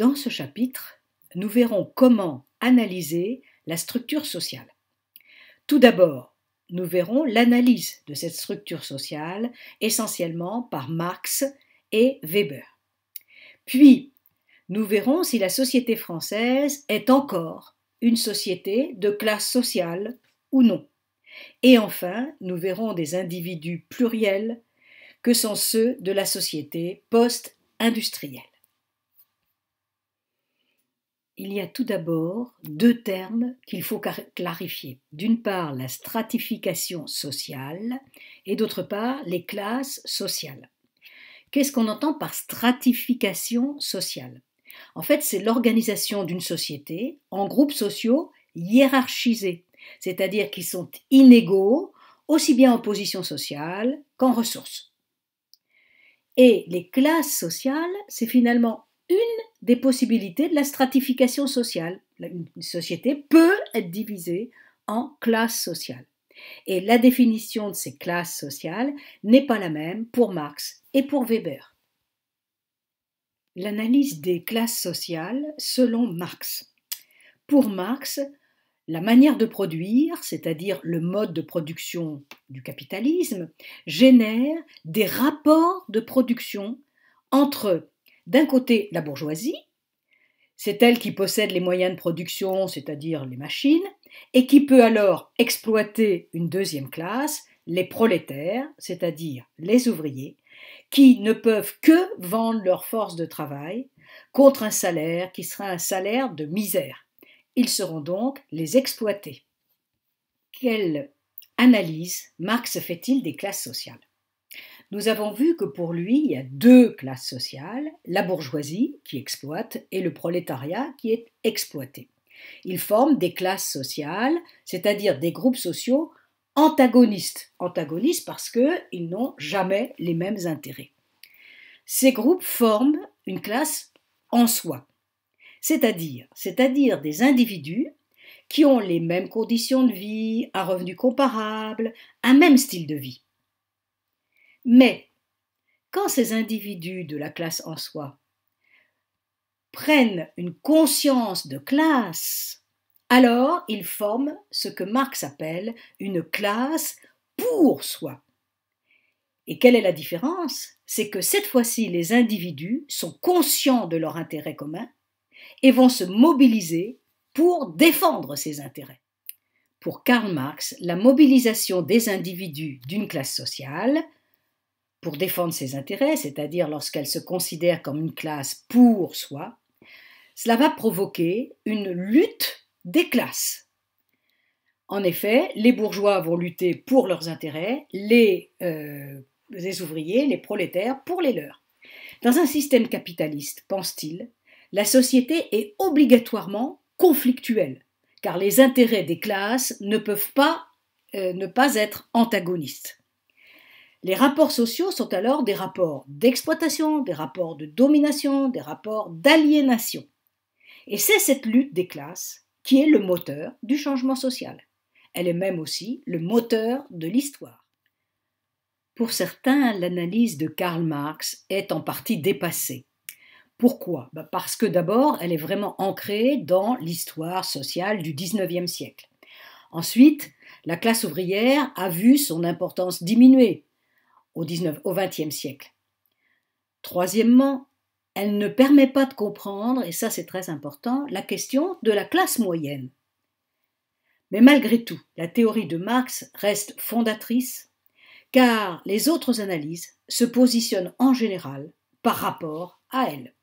Dans ce chapitre, nous verrons comment analyser la structure sociale. Tout d'abord, nous verrons l'analyse de cette structure sociale, essentiellement par Marx et Weber. Puis, nous verrons si la société française est encore une société de classe sociale ou non. Et enfin, nous verrons des individus pluriels que sont ceux de la société post-industrielle il y a tout d'abord deux termes qu'il faut clarifier. D'une part, la stratification sociale et d'autre part, les classes sociales. Qu'est-ce qu'on entend par stratification sociale En fait, c'est l'organisation d'une société en groupes sociaux hiérarchisés, c'est-à-dire qui sont inégaux, aussi bien en position sociale qu'en ressources. Et les classes sociales, c'est finalement une des possibilités de la stratification sociale. Une société peut être divisée en classes sociales. Et la définition de ces classes sociales n'est pas la même pour Marx et pour Weber. L'analyse des classes sociales selon Marx. Pour Marx, la manière de produire, c'est-à-dire le mode de production du capitalisme, génère des rapports de production entre d'un côté, la bourgeoisie, c'est elle qui possède les moyens de production, c'est-à-dire les machines, et qui peut alors exploiter une deuxième classe, les prolétaires, c'est-à-dire les ouvriers, qui ne peuvent que vendre leur force de travail contre un salaire qui sera un salaire de misère. Ils seront donc les exploités. Quelle analyse Marx fait-il des classes sociales nous avons vu que pour lui, il y a deux classes sociales, la bourgeoisie qui exploite et le prolétariat qui est exploité. Ils forment des classes sociales, c'est-à-dire des groupes sociaux antagonistes. Antagonistes parce qu'ils n'ont jamais les mêmes intérêts. Ces groupes forment une classe en soi, c'est-à-dire, c'est-à-dire des individus qui ont les mêmes conditions de vie, un revenu comparable, un même style de vie. Mais quand ces individus de la classe en soi prennent une conscience de classe, alors ils forment ce que Marx appelle une classe pour soi. Et quelle est la différence C'est que cette fois-ci, les individus sont conscients de leur intérêt commun et vont se mobiliser pour défendre ces intérêts. Pour Karl Marx, la mobilisation des individus d'une classe sociale pour défendre ses intérêts, c'est-à-dire lorsqu'elle se considère comme une classe pour soi, cela va provoquer une lutte des classes. En effet, les bourgeois vont lutter pour leurs intérêts, les, euh, ouvriers, les prolétaires, pour les leurs. Dans un système capitaliste, pense-t-il, la société est obligatoirement conflictuelle, car les intérêts des classes ne peuvent pas euh, ne pas être antagonistes. Les rapports sociaux sont alors des rapports d'exploitation, des rapports de domination, des rapports d'aliénation. Et c'est cette lutte des classes qui est le moteur du changement social. Elle est même aussi le moteur de l'histoire. Pour certains, l'analyse de Karl Marx est en partie dépassée. Pourquoi bah, Parce que d'abord, elle est vraiment ancrée dans l'histoire sociale du XIXe siècle. Ensuite, la classe ouvrière a vu son importance diminuer au XXe siècle. Troisièmement, elle ne permet pas de comprendre, et ça c'est très important, la question de la classe moyenne. Mais malgré tout, la théorie de Marx reste fondatrice, car les autres analyses se positionnent en général par rapport à elle.